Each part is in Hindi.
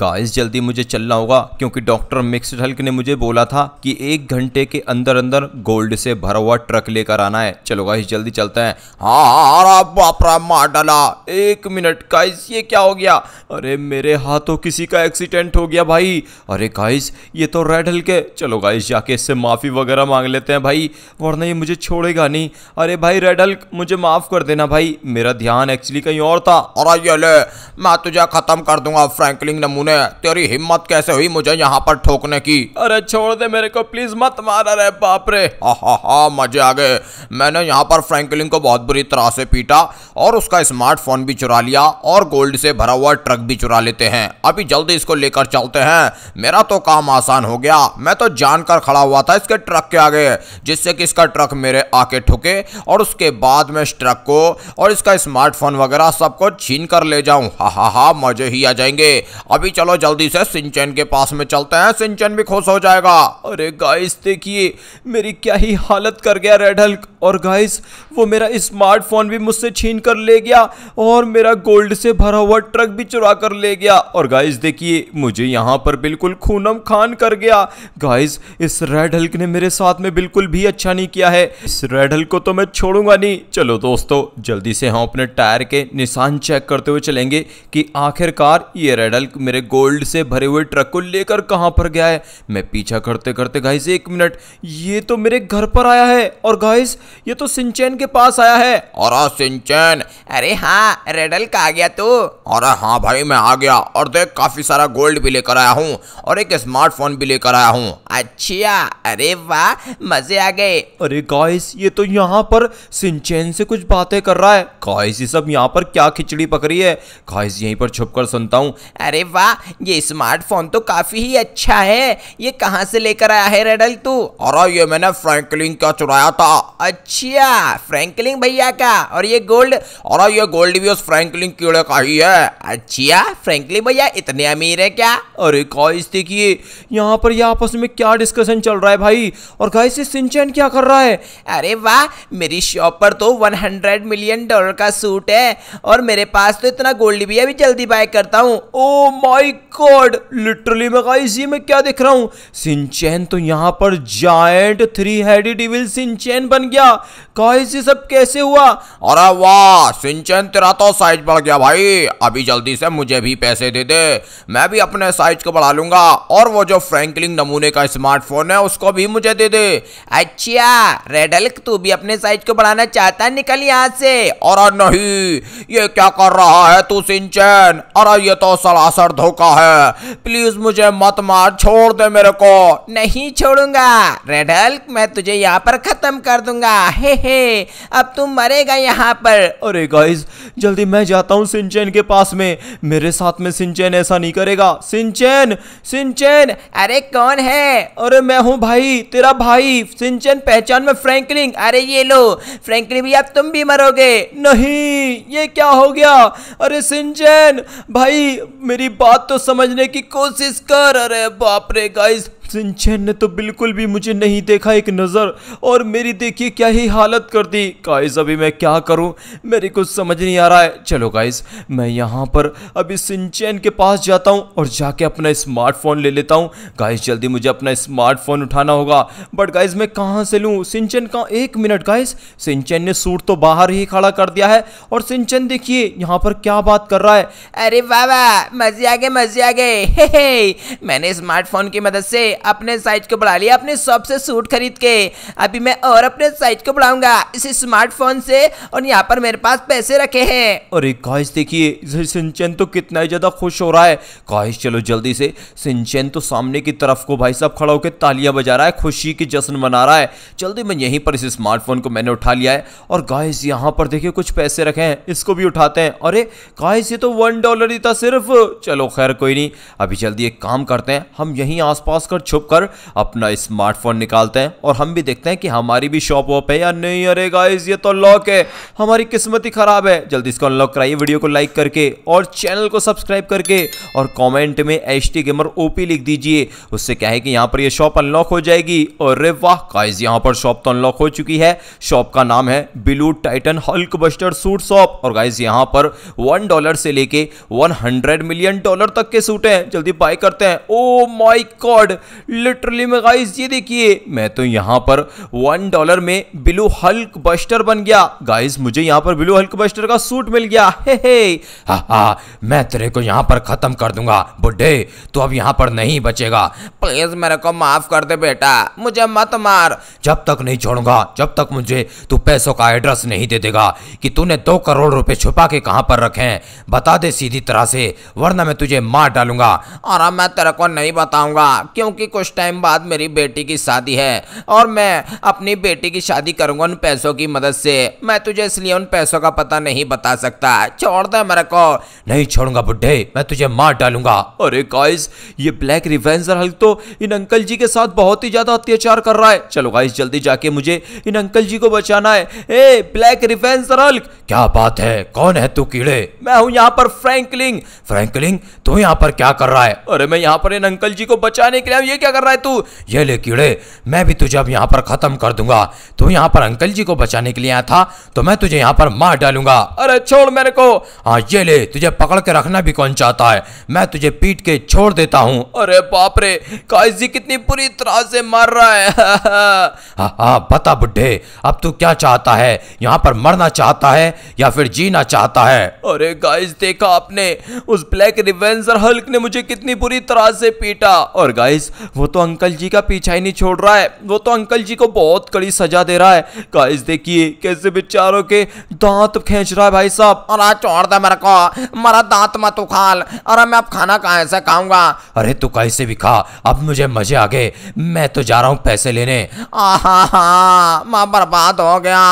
गाइस जल्दी मुझे चलना होगा क्योंकि डॉक्टर मिक्सड हल्क ने मुझे बोला था कि एक घंटे के अंदर अंदर गोल्ड से भरा हुआ ट्रक लेकर आना है चलो गाइस जल्दी चलते हैं हाँ, हाँ, हाँ, हाँ बापरा मार डाला एक मिनट गाइस ये क्या हो गया अरे मेरे हाथों किसी का एक्सीडेंट हो गया भाई अरे गाइस ये तो रेड हल्क है चलो गाइस जाके इससे माफ़ी वगैरह मांग लेते हैं भाई वरना ये मुझे छोड़ेगा नहीं अरे भाई रेड हल्क मुझे माफ़ कर देना भाई मेरा ध्यान एक्चुअली कहीं और था और मैं तुझे ख़त्म कर दूंगा फ्रैंकलिंग नमूने तूने तेरी हिम्मत कैसे हुई मुझे यहाँ पर ठोकने की अरे छोड़ दे मेरे को प्लीज मत मारा रे बाप रे हा हा हाँ, मजे आ गए मैंने यहाँ पर फ्रैंकलिन को बहुत बुरी तरह से पीटा और उसका स्मार्टफोन भी चुरा लिया और गोल्ड से भरा हुआ ट्रक भी चुरा लेते हैं अभी जल्दी इसको लेकर चलते हैं मेरा तो काम आसान हो गया मैं तो जानकर खड़ा हुआ था इसके ट्रक के आगे जिससे कि इसका ट्रक मेरे आके ठुके और उसके बाद में इस ट्रक को और इसका स्मार्टफोन वगैरह सबको छीन कर ले जाऊं हा हा हा मजे ही आ जाएंगे अभी चलो जल्दी से सिंचन के पास में चलते हैं सिंचन भी खुश हो जाएगा अरे गाइस देखिए मेरी क्या ही हालत कर गया रेड हल्क और गाइस वो मेरा स्मार्टफोन भी मुझसे छीन कर ले गया और मेरा गोल्ड से भरा हुआ ट्रक भी चुरा कर ले गया और गाइस देखिए मुझे यहाँ पर बिल्कुल खूनम खान कर गया गाइस इस रेड हल्क ने मेरे साथ में बिल्कुल भी अच्छा नहीं किया है इस रेड हल्क को तो मैं छोड़ूंगा नहीं चलो दोस्तों जल्दी से हम अपने टायर के निशान चेक करते हुए चलेंगे कि आखिरकार ये रेड हल्क मेरे सारे गोल्ड से भरे हुए ट्रक को लेकर कहां पर गया है मैं पीछा करते करते गाइस एक मिनट ये तो मेरे घर पर आया है और गाइस ये तो सिंचैन के पास आया है और सिंचैन अरे हाँ रेडल का आ गया तू तो। अरे हाँ भाई मैं आ गया और देख काफी सारा गोल्ड भी लेकर आया हूँ और एक स्मार्टफोन भी लेकर आया हूँ अच्छा अरे वाह मजे आ गए अरे गाइस ये तो यहाँ पर सिंचैन से कुछ बातें कर रहा है गाइस ये सब यहाँ पर क्या खिचड़ी पकड़ी है गाइस यहीं पर छुप कर सुनता हूँ अरे वाह ये स्मार्टफोन तो काफ़ी ही अच्छा है ये कहाँ से लेकर आया है रेडल तू अरे ये मैंने फ्रैंकलिंग का चुराया था अच्छा फ्रैंकलिंग भैया का और ये गोल्ड अरे ये गोल्ड भी उस फ्रैंकलिंग कीड़े का ही है अच्छा फ्रैंकलिंग भैया इतने अमीर है क्या अरे गाइस देखिए यहाँ पर ये आपस में क्या डिस्कशन चल रहा है भाई और गाइस ये सिंचन क्या कर रहा है अरे वाह मेरी शॉप पर तो 100 मिलियन डॉलर का सूट है और मेरे पास तो इतना गोल्ड भी है अभी जल्दी बाय करता हूँ oh oh my my god literally मैं गाइस ये मैं क्या देख रहा हूँ सिंचैन तो यहाँ पर giant three headed evil Shinchan बन गया गाइस ये सब कैसे हुआ अरे वाह सिंचैन तेरा तो साइज बढ़ गया भाई अभी जल्दी से मुझे भी पैसे दे दे मैं भी अपने साइज को बढ़ा लूंगा और वो जो फ्रैंकलिन नमूने का स्मार्टफोन है उसको भी मुझे दे दे अच्छा रेड हल्क तू भी अपने साइज को बढ़ाना चाहता है निकल यहाँ से और नहीं ये क्या कर रहा है तू सिंचैन अरे ये तो सरासर धो चुका है प्लीज मुझे मत मार छोड़ दे मेरे को नहीं छोड़ूंगा रेड हल्क मैं तुझे यहाँ पर खत्म कर दूंगा हे हे अब तुम मरेगा यहाँ पर अरे गाइस जल्दी मैं जाता हूँ सिंचेन के पास में मेरे साथ में सिंचेन ऐसा नहीं करेगा सिंचेन सिंचेन अरे कौन है अरे मैं हूँ भाई तेरा भाई सिंचेन पहचान में फ्रेंकलिन अरे ये लो फ्रेंकलिन भी अब तुम भी मरोगे नहीं ये क्या हो गया अरे सिंचेन भाई मेरी बात बात तो समझने की कोशिश कर अरे बाप रे गाइस सिंचैन ने तो बिल्कुल भी मुझे नहीं देखा एक नज़र और मेरी देखिए क्या ही हालत कर दी काइज अभी मैं क्या करूं मेरी कुछ समझ नहीं आ रहा है चलो काइज मैं यहाँ पर अभी सिंचैन के पास जाता हूँ और जाके अपना स्मार्टफोन ले लेता हूँ काइज जल्दी मुझे अपना स्मार्टफोन उठाना होगा बट गाइज मैं कहाँ से लूँ सिंचन कहाँ एक मिनट गाइस सिंचन ने सूट तो बाहर ही खड़ा कर दिया है और सिंचन देखिए यहाँ पर क्या बात कर रहा है अरे वाह मजे आ गए मजे आ गए मैंने स्मार्टफोन की मदद से अपने साइज को बढ़ा लिया अपने शॉप से सूट खरीद के अभी मैं और अपने साइज को बढ़ाऊंगा इस स्मार्टफोन से और यहाँ पर मेरे पास पैसे रखे हैं अरे गाइस देखिए सिंचन तो कितना ही ज्यादा खुश हो रहा है गाइस चलो जल्दी से सिंचन तो सामने की तरफ को भाई साहब खड़ा होकर तालियां बजा रहा है खुशी की जश्न मना रहा है जल्दी मैं यहीं पर इस स्मार्टफोन को मैंने उठा लिया है और गाइस यहाँ पर देखिए कुछ पैसे रखे हैं इसको भी उठाते हैं अरे गाइस ये तो वन डॉलर ही था सिर्फ चलो खैर कोई नहीं अभी जल्दी एक काम करते हैं हम यहीं आसपास कर छुप कर अपना स्मार्टफोन निकालते हैं और हम भी देखते हैं कि हमारी भी शॉप ऑफ है या नहीं अरे गाइज ये तो लॉक है हमारी किस्मत ही खराब है जल्दी इसको अनलॉक कराइए वीडियो को लाइक करके और चैनल को सब्सक्राइब करके और कॉमेंट में एच टी गेमर ओपी लिख दीजिए उससे क्या है कि यहाँ पर यह शॉप अनलॉक हो जाएगी और रे वाह गाइज यहाँ पर शॉप तो अनलॉक हो चुकी है शॉप का नाम है blue titan hulk buster suit shop और गाइज यहाँ पर वन डॉलर से लेके वन हंड्रेड मिलियन डॉलर तक के सूट हैं जल्दी बाय करते हैं ओ माई गॉड लिटरली में गाइस ये देखिए मैं तो यहाँ पर वन डॉलर में बिलू हल्क बस्टर बन गया गाइस मुझे यहाँ पर बिलू हल्क बस्टर का सूट मिल गया हे हे हा हा मैं तेरे को यहाँ पर खत्म कर दूंगा बुढ़े तो अब यहाँ पर नहीं बचेगा प्लीज मेरे को माफ कर दे बेटा मुझे मत मार जब तक नहीं छोड़ूंगा जब तक मुझे तू पैसों का एड्रेस नहीं दे देगा कि तूने दो करोड़ रुपए छुपा के कहाँ पर रखे हैं बता दे सीधी तरह से वरना मैं तुझे मार डालूंगा और अब मैं तेरे को नहीं बताऊंगा क्योंकि कुछ टाइम बाद मेरी बेटी की शादी है और मैं अपनी बेटी की शादी करूंगा उन पैसों की मदद से मैं तुझे इसलिए उन पैसों का पता नहीं बता सकता छोड़ दे मेरे को नहीं छोड़ूंगा बुढ़े मैं तुझे मार डालूंगा अरे गाइस ये ब्लैक रिवेंजर हल्क तो इन अंकल जी के साथ बहुत ही ज्यादा अत्याचार कर रहा है चलो गाइस जल्दी जाके मुझे इन अंकल जी को बचाना है ए ब्लैक रिवेंजर हल्क क्या बात है कौन है तू कीड़े मैं हूँ यहाँ पर फ्रैंकलिंग फ्रैंकलिंग तू यहाँ पर क्या कर रहा है अरे मैं यहाँ पर इन अंकल जी को बचाने के लिए ये क्या कर रहा है तू ये ले कीड़े मैं भी तुझे अब यहाँ पर ख़त्म कर दूंगा तू यहाँ पर अंकल जी को बचाने के लिए आया था तो मैं तुझे यहाँ पर मार डालूंगा अरे छोड़ मेरे को हाँ ये ले तुझे पकड़ के रखना भी कौन चाहता है मैं तुझे पीट के छोड़ देता हूँ अरे बाप रे काश जी कितनी बुरी तरह से मार रहा है हाँ हाँ बता बुढ़े अब तू क्या चाहता है यहाँ पर मरना चाहता है या फिर जीना चाहता है अरे गाइस देखा आपने उस ब्लैक रिवेंजर हल्क ने मुझे कितनी बुरी तरह से पीटा और गाइस वो तो अंकल जी का पीछा ही नहीं छोड़ रहा है वो तो अंकल जी को बहुत कड़ी सजा दे रहा है गाइस देखिए कैसे बेचारों के दांत खींच रहा है भाई साहब अरे छोड़ दे मेरे को मेरा दांत मत उखाल अरे मैं अब खाना कहाँ से खाऊंगा अरे तू कैसे भी खा अब मुझे मजे आ गए मैं तो जा रहा हूँ पैसे लेने आहा बर्बाद हो गया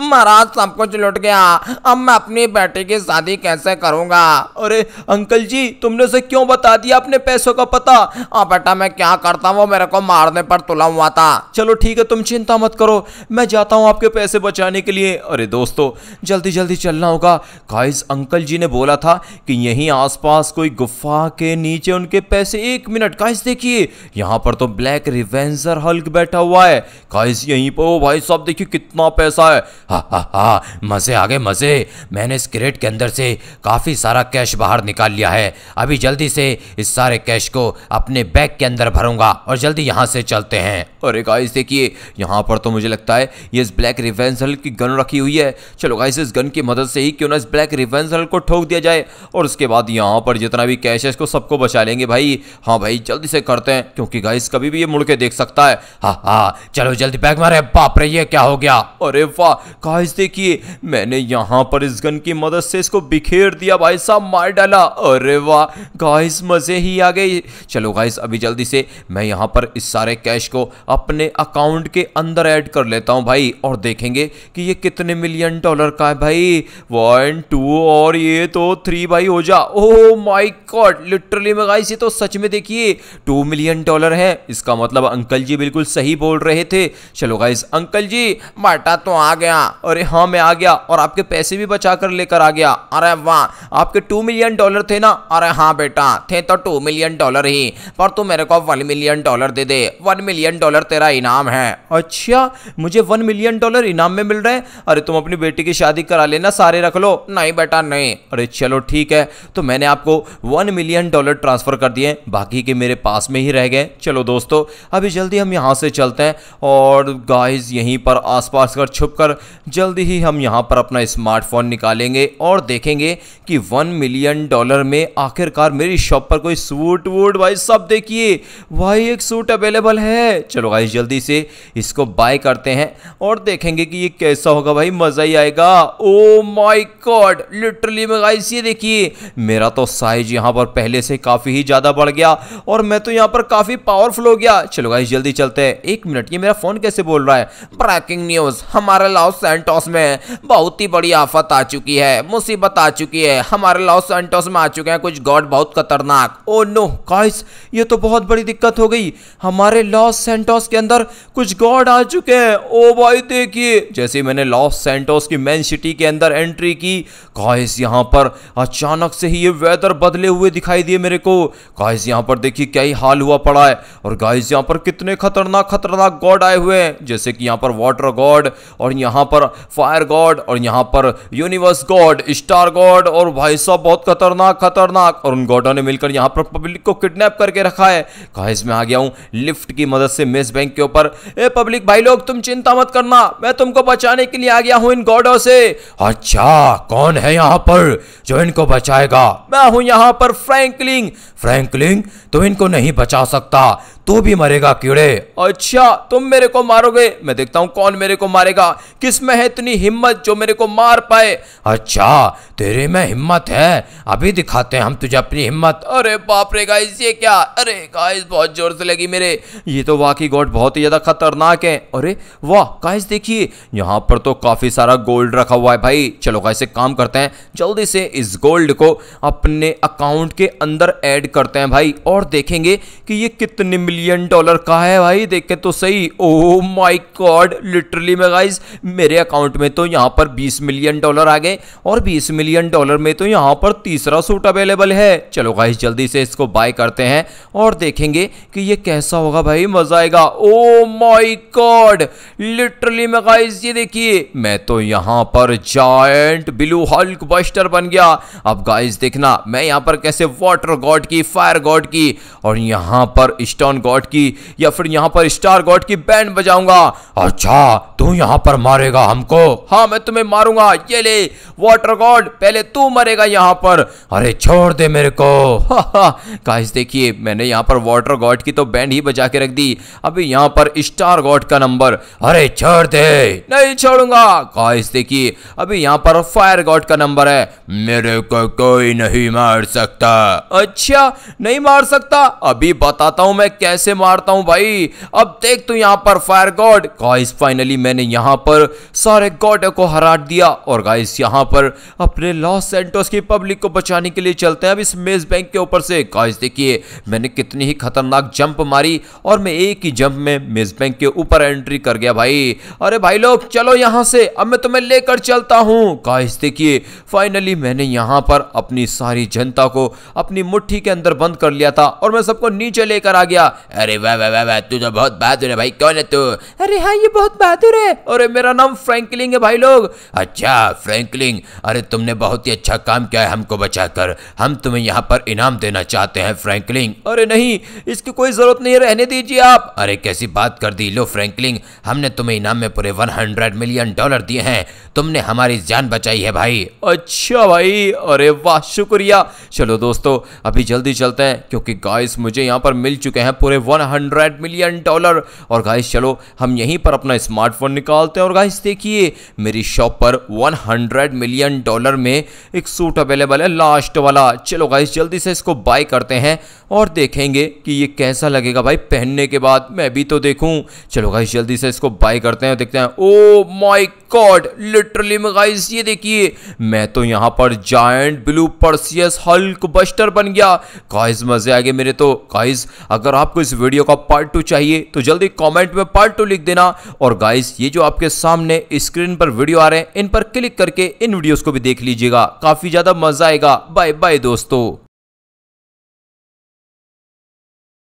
महाराज सब कुछ लुट गया अब मैं अपनी बेटी की शादी कैसे करूंगा अरे अंकल जी तुमने उसे क्यों बता दिया अपने पैसों का पता आ बेटा मैं मैं क्या करता वो मेरे को मारने पर तुला हुआ था चलो ठीक है तुम चिंता मत करो मैं जाता हूँ आपके पैसे बचाने के लिए अरे दोस्तों जल्दी जल्दी चलना होगा गाइस अंकल जी ने बोला था कि यहीं आसपास कोई गुफा के नीचे उनके पैसे एक मिनट गाइस देखिए यहाँ पर तो ब्लैक रिवेंजर हल्क बैठा हुआ है गाइस यहीं पर भाई साहब देखिए कितना पैसा है मजे आगे मजे मैंने इस क्रेट के अंदर से काफ़ी सारा कैश बाहर निकाल लिया है अभी जल्दी से इस सारे कैश को अपने बैग के अंदर अंदर भरूंगा और जल्दी यहाँ से चलते हैं अरे गाइस देखिए यहाँ पर तो मुझे लगता है ये इस ब्लैक रिवेंसल की गन रखी हुई है चलो गाइस इस गन की मदद से ही क्यों ना इस ब्लैक रिवेंसल को ठोक दिया जाए और उसके बाद यहाँ पर जितना भी कैश है इसको सबको बचा लेंगे भाई हाँ भाई जल्दी से करते हैं क्योंकि गाइस कभी भी ये मुड़ के देख सकता है हाँ हाँ चलो जल्दी बैग मारे बाप रही ये क्या हो गया अरे वाह गाइस देखिए मैंने यहाँ पर इस गन की मदद से इसको बिखेर दिया भाई साहब मार डाला अरे वाह गाइस मजे ही आ गए चलो गाइस अभी जल्दी से मैं यहाँ पर इस सारे कैश को अपने अकाउंट के अंदर ऐड कर लेता हूँ भाई और देखेंगे कि ये कितने मिलियन डॉलर का है भाई वन टू और ये तो थ्री भाई हो जा ओ माई गॉड लिटरली मैं गाइस ये तो सच में देखिए टू मिलियन डॉलर है इसका मतलब अंकल जी बिल्कुल सही बोल रहे थे चलो गाइस अंकल जी बाटा तो आ गया अरे हाँ मैं आ गया और आपके पैसे भी बचा कर लेकर आ गया अरे वाह आपके टू मिलियन डॉलर थे ना अरे हाँ बेटा थे तो टू मिलियन डॉलर ही पर तू तो मेरे को वन मिलियन डॉलर दे दे वन मिलियन डॉलर तेरा इनाम है अच्छा मुझे वन मिलियन डॉलर इनाम में मिल रहे हैं अरे तुम अपनी बेटी की शादी करा लेना सारे रख लो नहीं बेटा नहीं अरे चलो ठीक है तो मैंने आपको वन मिलियन डॉलर ट्रांसफ़र कर दिए बाकी के मेरे पास में ही रह गए चलो दोस्तों अभी जल्दी हम यहाँ से चलते हैं और गाइज यहीं पर आसपास कर छुप कर जल्दी ही हम यहाँ पर अपना स्मार्टफोन निकालेंगे और देखेंगे कि वन मिलियन डॉलर में आखिरकार मेरी शॉप पर कोई सूट वूट भाई सब देखिए भाई एक सूट अवेलेबल है चलो भाई जल्दी से इसको बाय करते हैं और देखेंगे कि ये कैसा होगा भाई मज़ा ही आएगा ओ माई गॉड लिटरली में गाइस ये देखिए मेरा तो साइज यहाँ पर पहले से काफ़ी ही ज़्यादा बढ़ गया और मैं तो यहाँ पर काफ़ी पावरफुल हो गया चलो गाइस जल्दी चलते हैं एक मिनट ये मेरा फ़ोन कैसे बोल रहा है ब्रेकिंग न्यूज़ हमारे लॉस सेंटोस में बहुत ही बड़ी आफत आ चुकी है मुसीबत आ चुकी है हमारे लॉस सेंटोस में आ चुके हैं कुछ गॉड बहुत खतरनाक ओ नो गाइस ये तो बहुत बड़ी बड़ी दिक्कत हो गई हमारे लॉस सेंटोस के अंदर कुछ गॉड आ चुके हैं ओ भाई देखिए जैसे मैंने लॉस सेंटोस की मेन सिटी के अंदर एंट्री की गाइस यहाँ पर अचानक से ही ये वेदर बदले हुए दिखाई दिए मेरे को गाइस यहाँ पर देखिए क्या ही हाल हुआ पड़ा है और गाइस यहाँ पर कितने खतरनाक खतरनाक गॉड आए हुए हैं जैसे कि यहाँ पर वाटर गॉड और यहाँ पर फायर गॉड और यहाँ पर यूनिवर्स गॉड स्टार गॉड और भाई साहब बहुत खतरनाक खतरनाक और उन गॉडों ने मिलकर यहाँ पर पब्लिक को किडनैप करके रखा है गाइस मैं आ गया हूँ लिफ्ट की मदद से मेस बैंक के ऊपर ए पब्लिक भाई लोग तुम चिंता मत करना मैं तुमको बचाने के लिए आ गया हूँ इन गॉडो से अच्छा कौन है यहाँ पर जो इनको बचाएगा मैं हूँ यहाँ पर फ्रैंकलिंग फ्रैंकलिंग तुम तो इनको नहीं बचा सकता तू भी मरेगा कीड़े अच्छा तुम मेरे को मारोगे मैं देखता हूँ कौन मेरे को मारेगा किस में है इतनी हिम्मत जो मेरे को मार पाए अच्छा तेरे में हिम्मत है अभी दिखाते हैं हम तुझे अपनी हिम्मत अरे बाप रे गाइस ये क्या अरे गाइस बहुत जोर से लगी मेरे ये तो वाकई गॉड बहुत ही ज़्यादा खतरनाक है अरे वाह गाइस देखिए यहाँ पर तो काफ़ी सारा गोल्ड रखा हुआ है भाई चलो गाइस एक काम करते हैं जल्दी से इस गोल्ड को अपने अकाउंट के अंदर एड करते हैं भाई और देखेंगे कि ये कितने मिलियन मिलियन डॉलर का है भाई देखे तो सही ओ माय गॉड लिटरली मैं गाइस मेरे अकाउंट में तो यहाँ पर 20 मिलियन डॉलर आ गए और 20 मिलियन डॉलर में तो यहाँ पर तीसरा सूट अवेलेबल है चलो गाइस जल्दी से इसको बाय करते हैं और देखेंगे कि ये कैसा होगा भाई मजा आएगा ओ माई गॉड लिटरली मैं गाइज ये देखिए मैं तो यहाँ पर जॉइंट ब्लू हल्क बस्टर बन गया अब गाइज देखना मैं यहाँ पर कैसे वाटर गॉड की फायर गॉड की और यहाँ पर स्टोन गॉड की या फिर यहाँ पर स्टार गॉड की बैंड बजाऊंगा अच्छा तू यहाँ पर मारेगा हमको हाँ मैं तुम्हें मारूंगा ये ले वाटर गॉड पहले तू मरेगा यहाँ पर अरे छोड़ दे मेरे को गाइस देखिए मैंने यहाँ पर वाटर गॉड की तो बैंड ही बजा के रख दी अभी यहाँ पर स्टार गॉड का नंबर अरे छोड़ दे नहीं छोड़ूंगा गाइस देखिए अभी यहाँ पर फायर गॉड का नंबर है मेरे को कोई नहीं मार सकता अच्छा नहीं मार सकता अभी बताता हूँ मैं क्या कैसे मारता हूं भाई अब देख तू यहां पर फायर गॉड गाइस फाइनली मैंने यहां पर सारे गॉड को हरा दिया और गाइस यहां पर अपने लॉस सेंटोस की पब्लिक को बचाने के लिए चलते हैं अब इस मेज बैंक के ऊपर से गाइस देखिए मैंने कितनी ही खतरनाक जंप मारी और मैं एक ही जंप में मेज बैंक के ऊपर एंट्री कर गया भाई अरे भाई लोग चलो यहां से अब मैं तुम्हें लेकर चलता हूं गाइस देखिए फाइनली मैंने यहां पर अपनी सारी जनता को अपनी मुट्ठी के अंदर बंद कर लिया था और मैं सबको नीचे लेकर आ गया अरे वाह वाह वाह वाह तू तो बहुत बहादुर है भाई कौन है तू अरे हाँ ये बहुत बहादुर है अरे मेरा नाम फ्रैंकलिंग है भाई लोग अच्छा फ्रैंकलिंग अरे तुमने बहुत ही अच्छा काम किया है हमको बचाकर हम तुम्हें यहाँ पर इनाम देना चाहते हैं फ्रैंकलिंग अरे नहीं इसकी कोई ज़रूरत नहीं रहने दीजिए आप अरे कैसी बात कर दी लो फ्रैंकलिंग हमने तुम्हें इनाम में पूरे वन हंड्रेड मिलियन डॉलर दिए हैं तुमने हमारी जान बचाई है भाई अच्छा भाई अरे वाह शुक्रिया चलो दोस्तों अभी जल्दी चलते हैं क्योंकि गाइस मुझे यहाँ पर मिल चुके हैं पूरे पूरे 100 मिलियन डॉलर और गाइस चलो हम यहीं पर अपना स्मार्टफोन निकालते हैं और गाइस देखिए मेरी शॉप पर 100 मिलियन डॉलर में एक सूट अवेलेबल है लास्ट वाला चलो गाइस जल्दी से इसको बाय करते हैं और देखेंगे कि ये कैसा लगेगा भाई पहनने के बाद मैं भी तो देखूँ चलो गाइस जल्दी से इसको बाय करते हैं देखते हैं oh oh my god literally में गाइस ये देखिए मैं तो यहाँ पर giant blue Perseus hulk buster बन गया गाइस मजे आ गए मेरे तो गाइस अगर आपको इस वीडियो का पार्ट टू चाहिए तो जल्दी कमेंट में पार्ट टू लिख देना और गाइस ये जो आपके सामने स्क्रीन पर वीडियो आ रहे हैं इन पर क्लिक करके इन वीडियोस को भी देख लीजिएगा काफी ज्यादा मजा आएगा बाय बाय दोस्तों